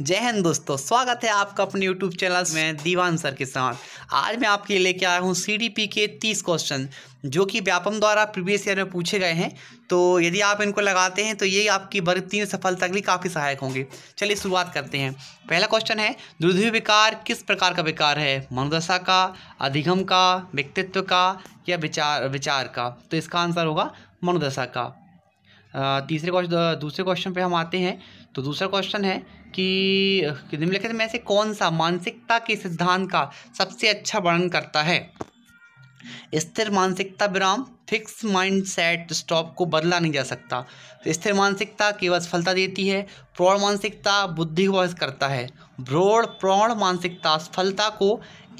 जय हिंद दोस्तों स्वागत है आपका अपने YouTube चैनल में दीवान सर के साथ आज मैं आपके लिए लेके आया हूँ सी के 30 क्वेश्चन जो कि व्यापम द्वारा प्रीवियस ईयर में पूछे गए हैं तो यदि आप इनको लगाते हैं तो ये आपकी तीन सफलता के लिए काफ़ी सहायक होंगे चलिए शुरुआत करते हैं पहला क्वेश्चन है दुर्धि विकार किस प्रकार का विकार है मनोदशा का अधिगम का व्यक्तित्व का या विचार विचार का तो इसका आंसर होगा मनोदशा का तीसरे क्वेश्चन दूसरे क्वेश्चन पे हम आते हैं तो दूसरा क्वेश्चन है कि निम्नलिखित में से कौन सा मानसिकता के सिद्धांत का सबसे अच्छा वर्णन करता है स्थिर मानसिकता विराम फिक्स माइंड सेट स्टॉप को बदला नहीं जा सकता तो स्थिर मानसिकता केवल सफलता देती है प्रौढ़ मानसिकता बुद्धि को वश करता है भ्रोड़ प्रौढ़ मानसिकता सफलता को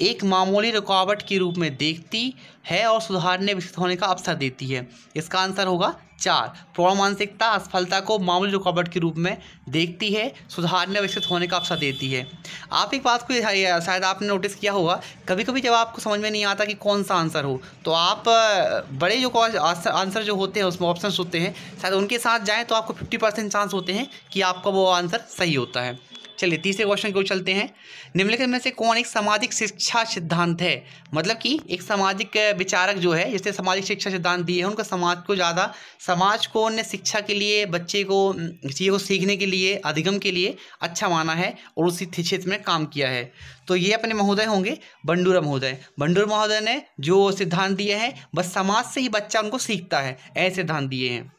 एक मामूली रुकावट के रूप में देखती है और सुधारने विकसित होने का अवसर देती है इसका आंसर होगा चार प्रौढ़ मानसिकता असफलता को मामूली रुकावट के रूप में देखती है सुधारने विकसित होने का अवसर देती है आप एक बात को शायद आपने नोटिस किया होगा कभी कभी जब आपको समझ में नहीं आता कि कौन सा आंसर हो तो आप बड़े जो आंसर जो होते हैं उसमें ऑप्शन होते हैं शायद उनके साथ जाएँ तो आपको फिफ्टी चांस होते हैं कि आपका वो आंसर सही होता है चलिए तीसरे क्वेश्चन की ओर चलते हैं निम्नलिखित में से कौन एक सामाजिक शिक्षा सिद्धांत है मतलब कि एक सामाजिक विचारक जो है जिसने सामाजिक शिक्षा सिद्धांत दिए हैं उनका समाज को ज़्यादा समाज को उन्हें शिक्षा के लिए बच्चे को चीज़ को सीखने के लिए अधिगम के लिए अच्छा माना है और उसी क्षेत्र में काम किया है तो ये अपने महोदय होंगे बंडूरा महोदय बंडूर महोदय ने जो सिद्धांत दिए हैं बस समाज से ही बच्चा उनको सीखता है ऐसे सिद्धांत दिए हैं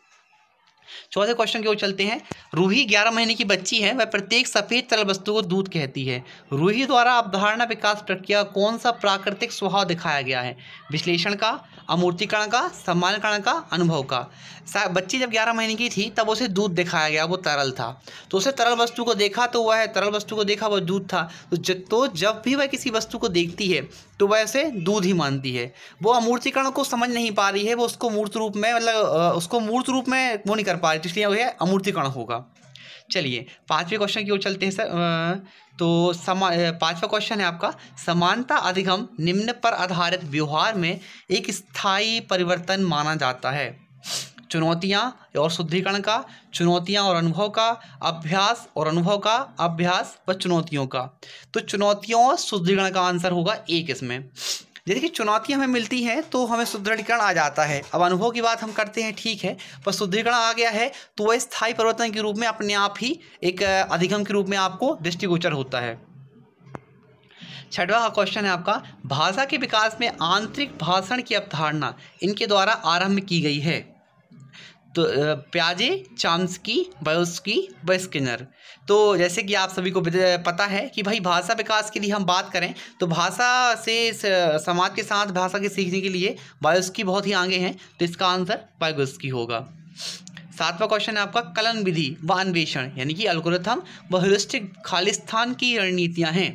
चौथे क्वेश्चन की ओर चलते हैं रूही ग्यारह महीने की बच्ची है वह प्रत्येक सफ़ेद तरल वस्तु को दूध कहती है रूही द्वारा अवधारणा विकास प्रक्रिया कौन सा प्राकृतिक स्वभाव दिखाया गया है विश्लेषण का अमूर्तिकरण का सम्मानकरण का अनुभव का बच्ची जब ग्यारह महीने की थी तब उसे दूध दिखाया गया वो तरल था तो उसे तरल वस्तु को देखा तो वह तरल वस्तु को देखा वह दूध था तो जब तो जब भी वह किसी वस्तु को देखती है तो वह उसे दूध ही मानती है वो अमूर्तिकरण को समझ नहीं पा रही है वो उसको मूर्त रूप में मतलब उसको मूर्त रूप में वो नहीं कर पा रही तो इसलिए हो गया अमूर्तिकरण होगा चलिए पांचवें क्वेश्चन की ओर चलते हैं सर तो समा पांचवा क्वेश्चन है आपका समानता अधिगम निम्न पर आधारित व्यवहार में एक स्थायी परिवर्तन माना जाता है चुनौतियाँ और शुद्धिकरण का चुनौतियाँ और अनुभव का अभ्यास और अनुभव का अभ्यास व चुनौतियों का तो चुनौतियों और शुद्धिकरण का आंसर होगा एक इसमें यदि कि चुनौती हमें मिलती है तो हमें सुदृढ़ीकरण आ जाता है अब अनुभव की बात हम करते हैं ठीक है पर सुदृढ़ीकरण आ गया है तो वह स्थायी परिवर्तन के रूप में अपने आप ही एक अधिगम के रूप में आपको दृष्टिगोचर होता है छठवा क्वेश्चन है आपका भाषा के विकास में आंतरिक भाषण की अवधारणा इनके द्वारा आरंभ की गई है तो प्याजे चाम्स्की बायोस्की व तो जैसे कि आप सभी को पता है कि भाई भाषा विकास के लिए हम बात करें तो भाषा से समाज के साथ भाषा के सीखने के लिए बायोस्की बहुत ही आगे हैं तो इसका आंसर बायोस्की होगा सातवां क्वेश्चन है आपका कलन विधि व अन्वेषण यानी कि अल्गोरिथम व होलिस्टिक खालिस्तान की रणनीतियाँ हैं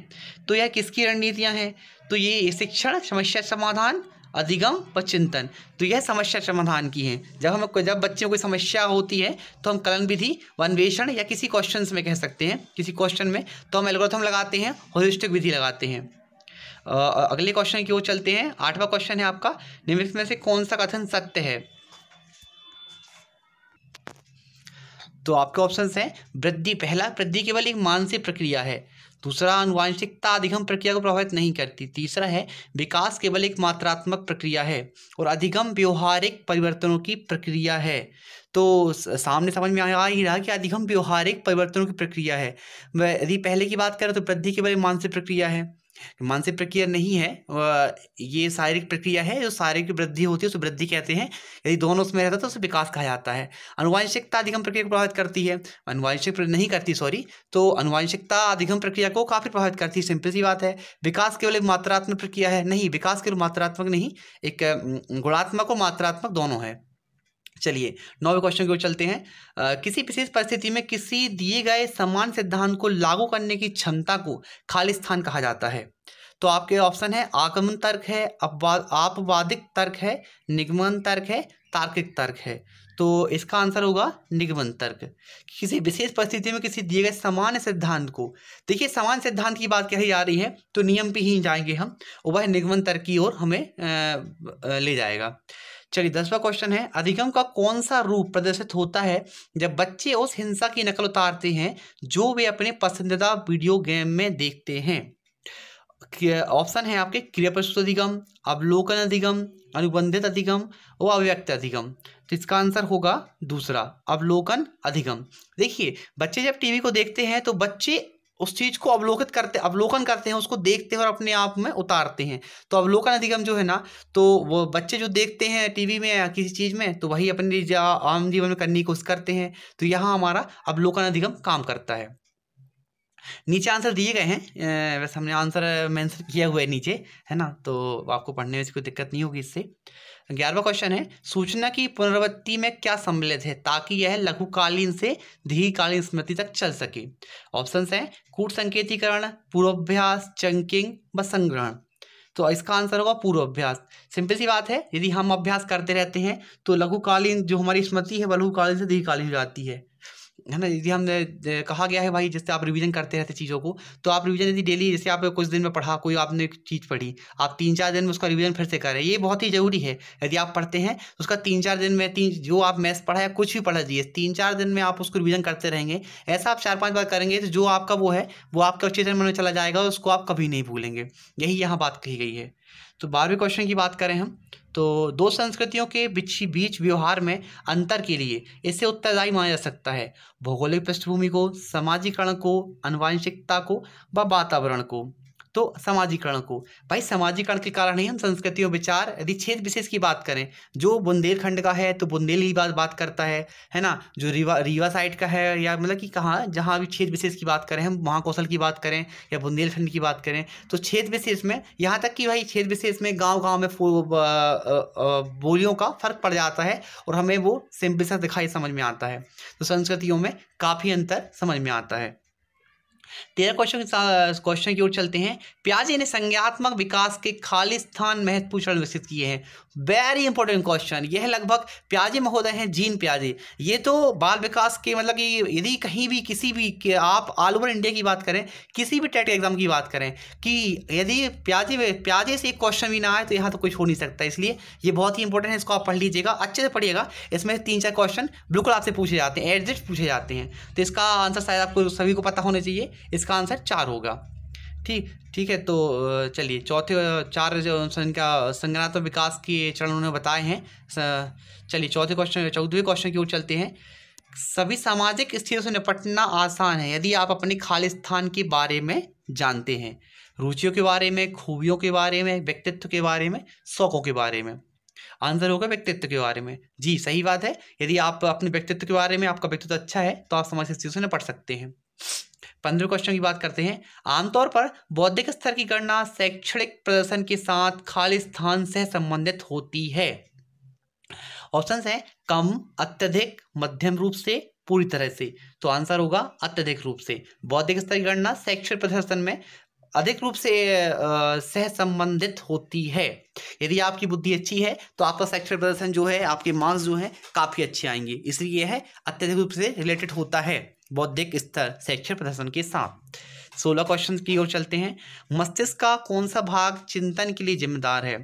तो यह किसकी रणनीतियाँ हैं तो ये शिक्षण समस्या समाधान अधिगम व चिंतन तो यह समस्या समाधान की है जब हम जब बच्चों को समस्या होती है तो हम कलन विधि व या किसी क्वेश्चन में कह सकते हैं किसी क्वेश्चन में तो हम एल्गोथम लगाते हैं होलिस्टिक विधि लगाते हैं अगले क्वेश्चन की ओर चलते हैं आठवां क्वेश्चन है आपका निम्नलिखित में से कौन सा कथन सत्य है तो आपके ऑप्शंस हैं वृद्धि पहला वृद्धि केवल एक मानसिक प्रक्रिया है दूसरा अनुवांशिकता अधिगम प्रक्रिया को प्रभावित नहीं करती तीसरा है विकास केवल एक मात्रात्मक प्रक्रिया है और अधिगम व्यवहारिक परिवर्तनों की प्रक्रिया है तो सामने समझ में आ ही रहा कि अधिगम व्यवहारिक परिवर्तनों की प्रक्रिया है वह यदि पहले की बात करें तो वृद्धि केवल मानसिक प्रक्रिया है मानसिक प्रक्रिया नहीं है ये शारीरिक प्रक्रिया है जो शारीरिक वृद्धि होती है उसे वृद्धि कहते हैं यदि दोनों उसमें रहता है तो उसे विकास कहा जाता है अनुवांशिकता अधिगम प्रक्रिया को प्रभावित करती है अनुवांशिक नहीं करती सॉरी तो अनुवांशिकता अधिगम प्रक्रिया को काफ़ी प्रभावित करती है सिंपल सी बात है विकास केवल एक मात्रात्मक प्रक्रिया है नहीं विकास केवल मात्रात्मक नहीं एक गुणात्मक और मात्रात्मक दोनों है चलिए नौवे क्वेश्चन की ओर चलते हैं आ, किसी विशेष परिस्थिति में किसी दिए गए समान सिद्धांत को लागू करने की क्षमता को खालिस्थान कहा जाता है तो आपके ऑप्शन है आगमन तर्क है आपवादिक तर्क है निगमन तर्क है तार्किक तर्क है तो इसका आंसर होगा निगमन तर्क किसी विशेष परिस्थिति में किसी दिए गए समान सिद्धांत को देखिए समान सिद्धांत की बात कही जा रही है तो नियम पे ही जाएंगे हम वह निगमन तर्क की ओर हमें ले जाएगा चलिए दसवा क्वेश्चन है अधिगम का कौन सा रूप प्रदर्शित होता है जब बच्चे उस हिंसा की नकल उतारते हैं जो वे अपने पसंदीदा वीडियो गेम में देखते हैं ऑप्शन है आपके क्रिया प्रस्तुत अधिगम अवलोकन अधिगम अनुबंधित अधिगम और अव्यक्त अधिगम तो इसका आंसर होगा दूसरा अवलोकन अधिगम देखिए बच्चे जब टीवी को देखते हैं तो बच्चे उस चीज को अवलोकित करते अवलोकन करते हैं उसको देखते हैं और अपने आप में उतारते हैं तो अवलोकन अधिगम जो है ना तो वो बच्चे जो देखते हैं टीवी में या किसी चीज में तो वही अपने आम जीवन में करने की कोशिश करते हैं तो यहाँ हमारा अवलोकन अधिगम काम करता है नीचे आंसर दिए गए हैं वैसे हमने आंसर मैंसन किया हुआ है नीचे है ना तो आपको पढ़ने में कोई दिक्कत नहीं होगी इससे ग्यारहवा क्वेश्चन है सूचना की पुनरावृत्ति में क्या सम्मिलित है ताकि यह लघुकालीन से दीर्घकालीन स्मृति तक चल सके ऑप्शन हैं कूट संकेतीकरण पूर्वाभ्यास चंकिंग व संग्रहण तो इसका आंसर होगा पूर्वाभ्यास सिंपल सी बात है यदि हम अभ्यास करते रहते हैं तो लघुकालीन जो हमारी स्मृति है लघुकालीन से दीर्घकालीन हो जाती है है ना यदि हमने कहा गया है भाई जैसे आप रिवीजन करते रहते चीज़ों को तो आप रिवीजन यदि डेली जैसे आप कुछ दिन में पढ़ा कोई आपने चीज़ पढ़ी आप तीन चार दिन में उसका रिवीजन फिर से करें ये बहुत ही ज़रूरी है यदि आप पढ़ते हैं तो उसका तीन चार दिन में तीन जो आप मैथ्स पढ़ा या कुछ भी पढ़ा दिए तीन चार दिन में आप उसको रिविज़न करते रहेंगे ऐसा आप चार पाँच बार करेंगे तो जो आपका वो है वो आपके अच्छे मन में चला जाएगा उसको आप कभी नहीं भूलेंगे यही यहाँ बात कही गई है तो बारहवें क्वेश्चन की बात करें हम तो दो संस्कृतियों के बीच बीच व्यवहार में अंतर के लिए इसे उत्तरदायी माना जा सकता है भौगोलिक पृष्ठभूमि को सामाजिकरण को अनुवांशिकता को व वातावरण को तो समाजीकरण को भाई समाजीकरण के कारण ही हम संस्कृति और विचार यदि क्षेत्र विशेष की बात करें जो बुंदेलखंड का है तो बुंदेल ही बात बात करता है है ना जो रीवा रीवा साइड का है या मतलब कि कहाँ जहाँ भी क्षेत्र विशेष की बात करें हम महाकौशल की बात करें या बुंदेलखंड की बात करें तो क्षेत्र विशेष में यहाँ तक कि भाई क्षेत्र विशेष में गाँव गाँव में बोलियों का फर्क पड़ जाता है और हमें वो सिंपल सा दिखाई समझ में आता है तो संस्कृतियों में काफ़ी अंतर समझ में आता है तेरह क्वेश्चन क्वेश्चन की ओर चलते हैं प्याजी ने संज्ञात्मक विकास के स्थान महत्वपूर्ण चरण विकसित किए हैं वेरी इंपॉर्टेंट क्वेश्चन यह लगभग प्याजी महोदय हैं जीन प्याजी ये तो बाल विकास के मतलब कि यदि कहीं भी किसी भी कि आप ऑल ओवर इंडिया की बात करें किसी भी टेट एग्जाम की बात करें कि यदि प्याजी प्याजे से एक क्वेश्चन भी ना आए तो यहाँ तो कुछ हो नहीं सकता इसलिए ये बहुत ही इंपॉर्टेंट है इसको आप पढ़ लीजिएगा अच्छे से पढ़िएगा इसमें तीन चार क्वेश्चन बिल्कुल आपसे पूछे जाते हैं एडजस्ट पूछे जाते हैं तो इसका आंसर शायद आपको सभी को पता होना चाहिए इसका आंसर चार होगा ठीक ठीक है तो चलिए चौथे चार जो संज्ञा विकास के चरण उन्होंने बताए हैं चलिए चौथे क्वेश्चन चौदहवें क्वेश्चन की ओर चलते हैं सभी सामाजिक स्थितियों से निपटना आसान है यदि आप अपने खाली स्थान के बारे में जानते हैं रुचियों के बारे में खूबियों के बारे में व्यक्तित्व के बारे में शौकों के बारे में आंसर होगा व्यक्तित्व के बारे में जी सही बात है यदि आप अपने व्यक्तित्व के बारे में आपका व्यक्तित्व अच्छा है तो आप समाज स्थितियों से निपट सकते हैं पंद्रह क्वेश्चन की बात करते हैं आमतौर पर बौद्धिक स्तर की गणना शैक्षणिक प्रदर्शन के साथ खाली स्थान से संबंधित होती है ऑप्शन है कम अत्यधिक मध्यम रूप से पूरी तरह से तो आंसर होगा अत्यधिक रूप से बौद्धिक स्तर की गणना शैक्षणिक प्रदर्शन में अधिक रूप से सहसंबंधित होती है यदि आपकी बुद्धि अच्छी है तो आपका शैक्षणिक प्रदर्शन जो है आपके मार्क्स जो है काफ़ी अच्छे आएंगे इसलिए यह अत्यधिक रूप से रिलेटेड होता है बौद्धिक स्तर शैक्षिक प्रदर्शन के साथ सोलह क्वेश्चन की ओर चलते हैं मस्तिष्क का कौन सा भाग चिंतन के लिए जिम्मेदार है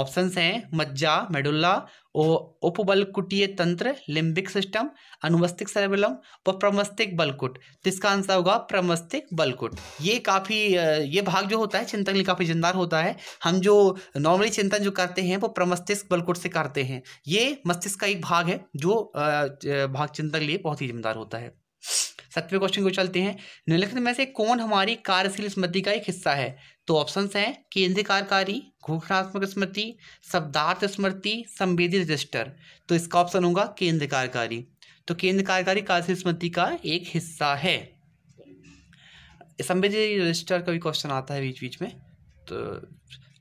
ऑप्शंस हैं मज्जा मेडुल्ला उपबलकुटीय तंत्र लिंबिक सिस्टम अनुमस्तिक सरबलम और प्रमस्तिक बलकुट तो इसका आंसर होगा प्रमस्तिक बलकुट ये काफ़ी ये भाग जो होता है चिंतन के लिए काफ़ी जिंदार होता है हम जो नॉर्मली चिंतन जो करते हैं वो प्रमस्तिष्क बलकुट से करते हैं ये मस्तिष्क का एक भाग है जो भाग चिंतन के लिए बहुत ही जिम्मेदार होता है सातवें क्वेश्चन को चलते हैं निम्नलिखित में से कौन हमारी कार्यशील स्मृति का एक हिस्सा है तो ऑप्शन हैं केंद्रीय कार्यकारी घोषणात्मक स्मृति शब्दार्थ स्मृति संवेदी रजिस्टर तो इसका ऑप्शन होगा केंद्रीय कार्यकारी तो केंद्रीय कार्यकारी कार्यशील स्मृति का एक हिस्सा है संवेदी रजिस्टर का भी क्वेश्चन आता है बीच बीच में तो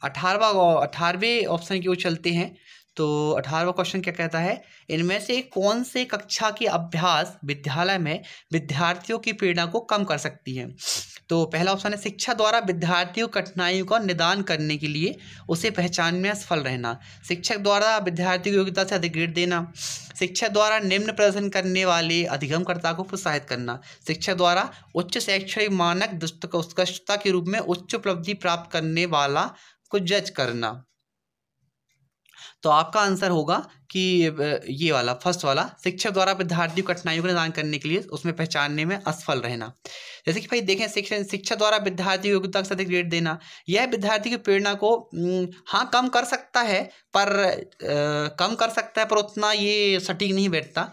अठारहवा अठारहवें ऑप्शन की ओर चलते हैं तो अठारहवा क्वेश्चन क्या कहता है इनमें से कौन से कक्षा के अभ्यास विद्यालय में विद्यार्थियों की प्रेरणा को कम कर सकती है तो पहला ऑप्शन है शिक्षा द्वारा विद्यार्थियों कठिनाइयों का निदान करने के लिए उसे पहचान में सफल रहना शिक्षक द्वारा विद्यार्थियों की योग्यता से अधिक ग्रेड देना शिक्षक द्वारा निम्न प्रदर्शन करने वाले अधिगमकर्ता को प्रोत्साहित करना शिक्षक द्वारा उच्च शैक्षणिक मानक उत्कृष्टता के रूप में उच्च उपलब्धि प्राप्त करने वाला को जज करना तो आपका आंसर होगा कि ये वाला फर्स्ट वाला शिक्षक द्वारा विद्यार्थियों कठिनाइयों का निदान करने के लिए उसमें पहचानने में असफल रहना जैसे कि भाई देखें शिक्षण शिक्षा द्वारा विद्यार्थी योग्यता से अधिक ग्रेड देना यह विद्यार्थी की प्रेरणा को हाँ कम कर सकता है पर आ, कम कर सकता है पर उतना ये सटीक नहीं बैठता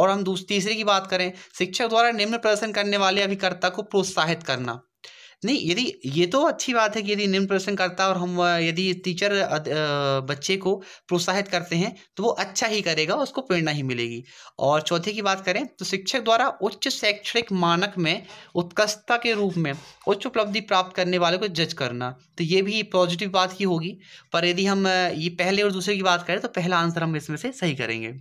और हम दूसरी तीसरी की बात करें शिक्षक द्वारा निम्न प्रदर्शन करने वाले अभिकर्ता को प्रोत्साहित करना नहीं यदि ये तो अच्छी बात है कि यदि निम्न प्रदर्शन करता है और हम यदि टीचर बच्चे को प्रोत्साहित करते हैं तो वो अच्छा ही करेगा उसको प्रेरणा ही मिलेगी और चौथे की बात करें तो शिक्षक द्वारा उच्च शैक्षणिक मानक में उत्कृष्टता के रूप में उच्च उपलब्धि प्राप्त करने वाले को जज करना तो ये भी पॉजिटिव बात ही होगी पर यदि हम ये पहले और दूसरे की बात करें तो पहला आंसर हम इसमें से सही करेंगे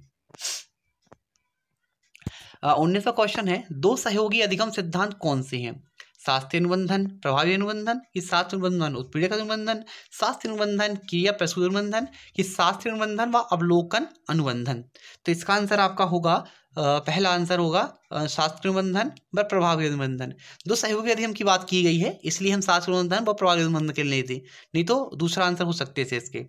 उन्नीसवा क्वेश्चन है दो सहयोगी अधिगम सिद्धांत कौन से हैं शास्त्रीय अनुबंधन प्रभावी अनुबंधन कि शास्त्र अनुबंधन उत्पीड़क अनुबंधन शास्त्रीय अनुबंधन क्रिया प्रसूद अनुबंधन कि शास्त्रीय अनुबंधन व अवलोकन अनुबंधन तो इसका आंसर आपका होगा पहला आंसर होगा शास्त्रीय अनुबंधन व प्रभावी अनुबंधन दो सहयोगी अधिनियम की बात की गई है इसलिए हम शास्त्रीय अनुबंधन व प्रभावी अनुबंधन के लिए थे नहीं तो दूसरा आंसर हो सकते थे इसके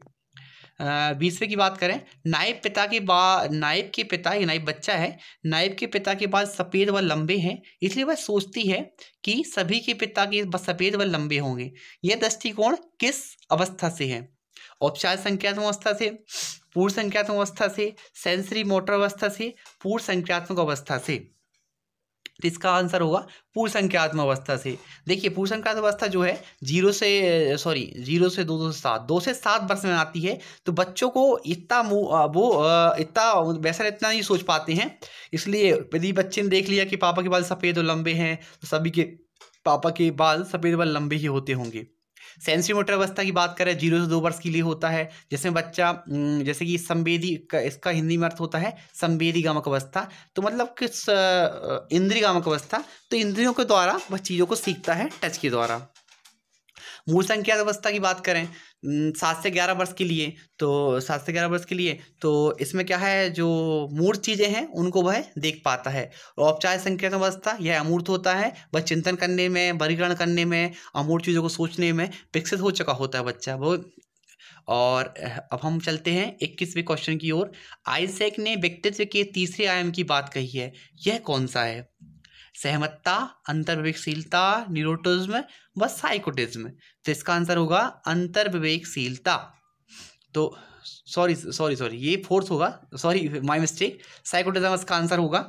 बीसवें की बात करें नायब पिता के बा नायब के पिता ये नायब बच्चा है नायब के पिता के बाल सफ़ेद व लंबे हैं इसलिए वह सोचती है कि सभी के पिता के सफ़ेद व लंबे होंगे यह दृष्टिकोण किस अवस्था से है औपचारिक संख्यात्मक अवस्था से पूर्व संख्यात्मक अवस्था से सेंसरी मोटर अवस्था से पूर्व संख्यात्मक अवस्था से तो इसका आंसर होगा पूर्ण अवस्था से देखिए पूर्ण अवस्था जो है जीरो से सॉरी जीरो से दो दो से सात दो से सात वर्ष में आती है तो बच्चों को इतना वो इतना वैसा इतना नहीं सोच पाते हैं इसलिए यदि बच्चे ने देख लिया कि पापा के बाल सफ़ेद और लंबे हैं तो सभी के पापा के बाल सफ़ेद बाल लंबे ही होते होंगे मोटर अवस्था की बात करें जीरो से दो वर्ष के लिए होता है जिसमें बच्चा जैसे कि संवेदी इसका हिंदी में अर्थ होता है संवेदी गामक अवस्था तो मतलब किस इंद्री गामक अवस्था तो इंद्रियों के द्वारा वह चीज़ों को सीखता है टच के द्वारा मूल संख्या अवस्था की बात करें सात से ग्यारह वर्ष के लिए तो सात से ग्यारह वर्ष के लिए तो इसमें क्या है जो मूर्त चीज़ें हैं उनको वह देख पाता है औपचारिक संकेत अवस्था यह अमूर्त होता है वह चिंतन करने में वर्गीकरण करने में अमूर्त चीज़ों को सोचने में विकसित हो चुका होता है बच्चा वो और अब हम चलते हैं इक्कीसवें क्वेश्चन की ओर आईसेक ने व्यक्तित्व के तीसरे आयाम की बात कही है यह कौन सा है सहमतता अंतर्विकशीलता निरोटिज्म व साइकोटिज्म तो इसका आंसर होगा अंतर्विवेकशीलता तो सॉरी सॉरी सॉरी ये फोर्थ होगा सॉरी माय मिस्टेक साइकोटिज्म इसका आंसर होगा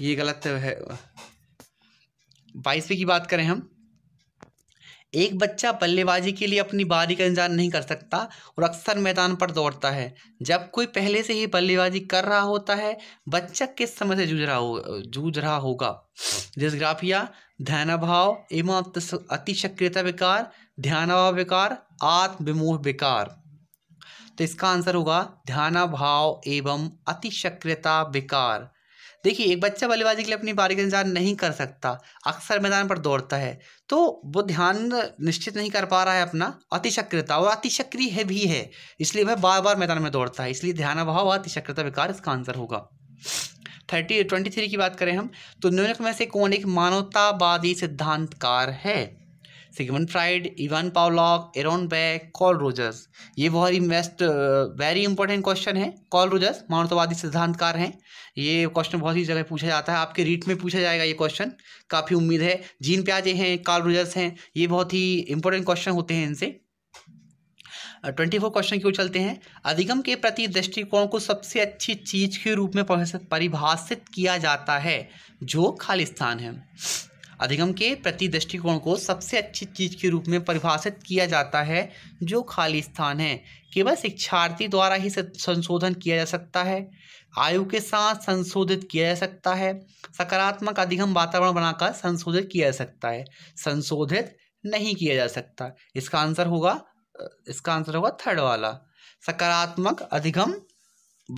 ये गलत है बाईसवीं की बात करें हम एक बच्चा बल्लेबाजी के लिए अपनी बारी का इंतजार नहीं कर सकता और अक्सर मैदान पर दौड़ता है जब कोई पहले से ही बल्लेबाजी कर रहा होता है बच्चा किस समय से जूझ रहा हो जूझ रहा होगा डिस्ग्राफिया ध्यान अभाव एवं अतिसक्रियता विकार अभाव विकार आत्मविमोह विकार तो इसका आंसर होगा ध्यान अभाव एवं अतिशक्रियता विकार देखिए एक बच्चा बल्लेबाजी के लिए अपनी बारी का इंतजार नहीं कर सकता अक्सर मैदान पर दौड़ता है तो वो ध्यान निश्चित नहीं कर पा रहा है अपना अतिशक्रियता और अतिशक्रिय है भी है इसलिए वह बार बार मैदान में दौड़ता है इसलिए ध्यान अभाव अतिशक्रियता विकार इसका आंसर होगा थर्टी ट्वेंटी थ्री की बात करें हम तो निम्नलिखित में से कौन एक मानवतावादी सिद्धांतकार है Sigmund Freud Ivan Pavlov Aaron Beck Carl Rogers ये बहुत इन्वेस्ट वेरी इंपॉर्टेंट क्वेश्चन है कॉल रोजर्स मानवतावादी सिद्धांतकार हैं ये क्वेश्चन बहुत ही जगह पूछा जाता है आपके रीट में पूछा जाएगा ये क्वेश्चन काफ़ी उम्मीद है जीन प्याजे हैं कॉल रोजर्स हैं ये बहुत ही इंपॉर्टेंट क्वेश्चन होते हैं इनसे ट्वेंटी फोर क्वेश्चन क्यों चलते हैं अधिगम के प्रति दृष्टिकोण को सबसे अच्छी चीज़ के रूप में परिभाषित किया जाता है जो खाली स्थान है अधिगम के प्रति दृष्टिकोण को सबसे अच्छी चीज़ के रूप में परिभाषित किया जाता है जो खाली स्थान है केवल शिक्षार्थी द्वारा ही संशोधन किया जा सकता है आयु के साथ संशोधित किया जा सकता है सकारात्मक अधिगम वातावरण बनाकर संशोधित किया जा सकता है संशोधित नहीं किया जा सकता इसका आंसर होगा इसका आंसर होगा थर्ड वाला सकारात्मक अधिगम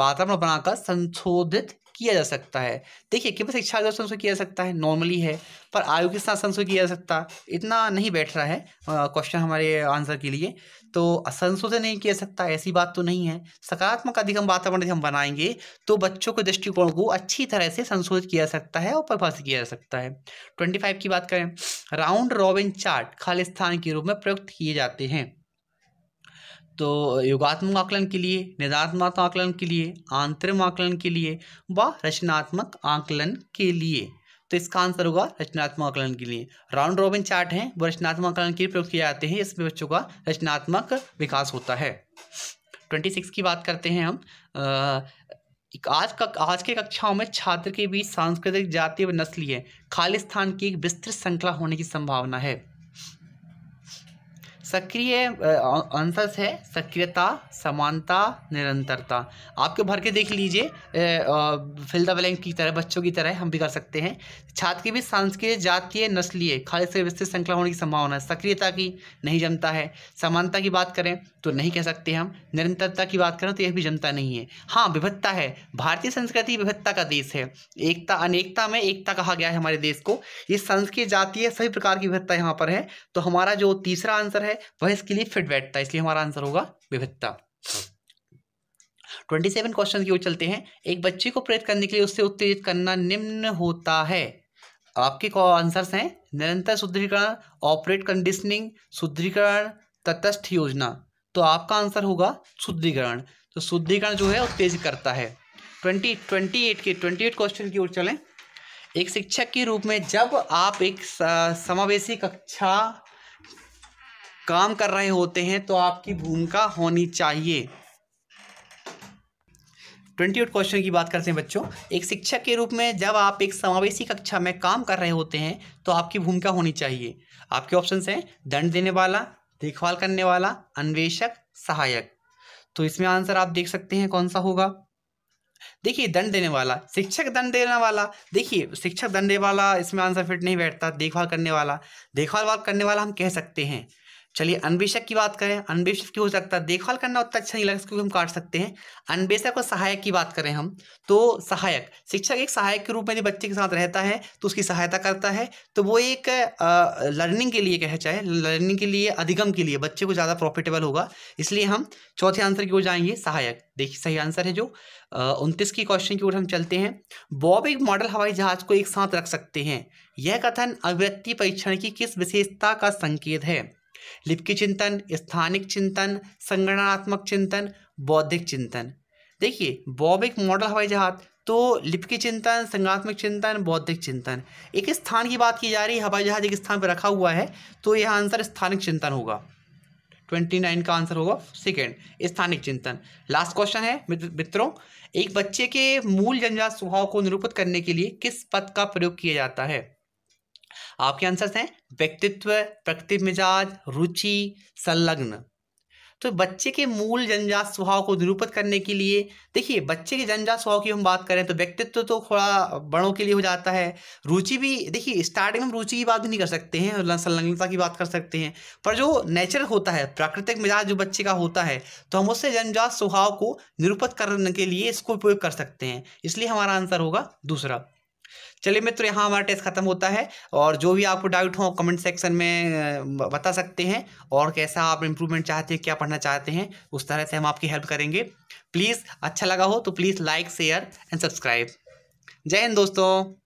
वातावरण बनाकर संशोधित किया जा सकता है देखिए केवल शिक्षा द्वारा संशोधन किया जा सकता है नॉर्मली है पर आयु के साथ संशोधन किया जा सकता इतना नहीं बैठ रहा है क्वेश्चन हमारे आंसर के लिए तो संशोधन नहीं किया सकता ऐसी बात तो नहीं है सकारात्मक अधिगम वातावरण हम बनाएंगे तो बच्चों के दृष्टिकोण को अच्छी तरह से संशोधित किया जा सकता है और परिभाषित किया जा सकता है ट्वेंटी फाइव की बात करें राउंड रॉबिन चार्ट खालिस्तान के रूप में प्रयुक्त किए जाते हैं तो युगात्मक आकलन के लिए निदात्मक आकलन के लिए आंतरिम आकलन के लिए व रचनात्मक आकलन के लिए तो इसका आंसर होगा रचनात्मक आकलन के लिए राउंड रॉबिन चार्ट हैं वो रचनात्मक आकलन के लिए प्रयोग किए जाते हैं इसमें बच्चों का रचनात्मक विकास होता है ट्वेंटी सिक्स की बात करते हैं हम आज का आज के कक्षाओं में छात्र के बीच सांस्कृतिक जाति व नस्लीय खालिस्तान की एक विस्तृत श्रृंखला होने की संभावना है सक्रिय आंसर्स है सक्रियता समानता निरंतरता आपके भर के देख लीजिए फिल द ब्लैंक की तरह बच्चों की तरह हम भी कर सकते हैं छात्र के बीच सांस्कृतिक जातीय नस्लीय खाली से विस्तृत श्रृंखला होने की संभावना है सक्रियता की नहीं जमता है समानता की बात करें तो नहीं कह सकते हम निरंतरता की बात करें तो यह भी जमता नहीं है हाँ विभिन्नता है भारतीय संस्कृति विभिन्नता का देश है एकता अनेकता में एकता कहा गया है हमारे देश को ये संस्कृत जातीय सभी प्रकार की विभिन्नता यहाँ पर है तो हमारा जो तीसरा आंसर है वह इसके लिए फिट बैठता है इसलिए हमारा आंसर होगा विभिन्नता ट्वेंटी सेवन क्वेश्चन की ओर चलते हैं एक बच्चे को प्रेरित करने के लिए उससे उत्तेजित करना निम्न होता है आपके आंसर्स हैं निरंतर सुदृढ़ीकरण ऑपरेट कंडीशनिंग सुदृढ़ीकरण तटस्थ योजना तो आपका आंसर होगा शुद्धिकरण तो शुद्धिकरण जो है वो तेज करता है ट्वेंटी ट्वेंटी एट के ट्वेंटी एट क्वेश्चन की ओर चलें एक शिक्षक के रूप में जब आप एक समावेशी कक्षा काम कर रहे होते हैं तो आपकी भूमिका होनी चाहिए ट्वेंटी एट क्वेश्चन की बात करते हैं बच्चों एक शिक्षक के रूप में जब आप एक समावेशी कक्षा में काम कर रहे होते हैं तो आपकी भूमिका होनी चाहिए आपके ऑप्शन हैं दंड देने वाला देखभाल करने वाला अन्वेषक सहायक तो इसमें आंसर आप देख सकते हैं कौन सा होगा देखिए दंड देने वाला शिक्षक दंड देने वाला देखिए शिक्षक दंड देने वाला इसमें आंसर फिट नहीं बैठता देखभाल करने वाला देखभाल करने वाला हम कह सकते हैं चलिए अनबेशक की बात करें अनबेशक की हो सकता है देखभाल करना उतना अच्छा नहीं लगता क्योंकि हम काट सकते हैं अनबेशक और सहायक की बात करें हम तो सहायक शिक्षक एक सहायक के रूप में जो बच्चे के साथ रहता है तो उसकी सहायता करता है तो वो एक लर्निंग के लिए कहे चाहे लर्निंग के लिए अधिगम के लिए बच्चे को ज़्यादा प्रॉफिटेबल होगा इसलिए हम चौथे आंसर की ओर जाएंगे सहायक देखिए सही आंसर है जो उनतीस की क्वेश्चन की ओर हम चलते हैं बॉब एक मॉडल हवाई जहाज को एक साथ रख सकते हैं यह कथन अभिव्यक्ति परीक्षण की किस विशेषता का संकेत है लिपकी चिंतन स्थानिक चिंतन संगठनात्मक चिंतन बौद्धिक चिंतन देखिए बॉब एक मॉडल हवाई जहाज़ तो लिपकी चिंतन संज्ञात्मक चिंतन बौद्धिक चिंतन एक स्थान की बात की जा रही है हवाई जहाज़ एक स्थान पर रखा हुआ है तो यह आंसर स्थानिक चिंतन होगा ट्वेंटी नाइन का आंसर होगा सेकेंड स्थानिक चिंतन लास्ट क्वेश्चन है मित्रों एक बच्चे के मूल जनजात स्वभाव को निरूपित करने के लिए किस पद का प्रयोग किया जाता है आपके आंसर्स हैं व्यक्तित्व प्रकृति मिजाज रुचि संलग्न तो बच्चे के मूल जनजात स्वभाव को निरूपित करने के लिए देखिए बच्चे के जनजात स्वभाव की हम बात करें तो व्यक्तित्व तो थोड़ा बड़ों के लिए हो जाता है रुचि भी देखिए स्टार्टिंग में हम रुचि की बात भी नहीं कर सकते हैं और संलग्नता की बात कर सकते हैं पर जो नेचर होता है प्राकृतिक मिजाज जो बच्चे का होता है तो हम उससे जनजात स्वभाव को निरूपित करने के लिए इसको उपयोग कर सकते हैं इसलिए हमारा आंसर होगा दूसरा चलिए मित्रों यहाँ हमारा टेस्ट खत्म होता है और जो भी आपको डाउट हो कमेंट सेक्शन में बता सकते हैं और कैसा आप इम्प्रूवमेंट चाहते हैं क्या पढ़ना चाहते हैं उस तरह से हम आपकी हेल्प करेंगे प्लीज़ अच्छा लगा हो तो please like share and subscribe जय हिंद दोस्तों